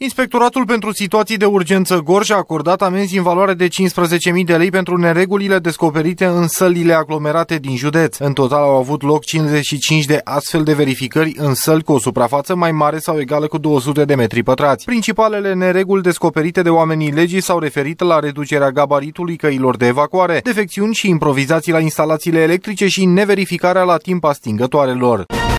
Inspectoratul pentru situații de urgență Gorj a acordat amenzi în valoare de 15.000 de lei pentru neregulile descoperite în sălile aglomerate din județ. În total au avut loc 55 de astfel de verificări în săli cu o suprafață mai mare sau egală cu 200 de metri pătrați. Principalele nereguli descoperite de oamenii legii s-au referit la reducerea gabaritului căilor de evacuare, defecțiuni și improvizații la instalațiile electrice și neverificarea la timp a stingătoarelor.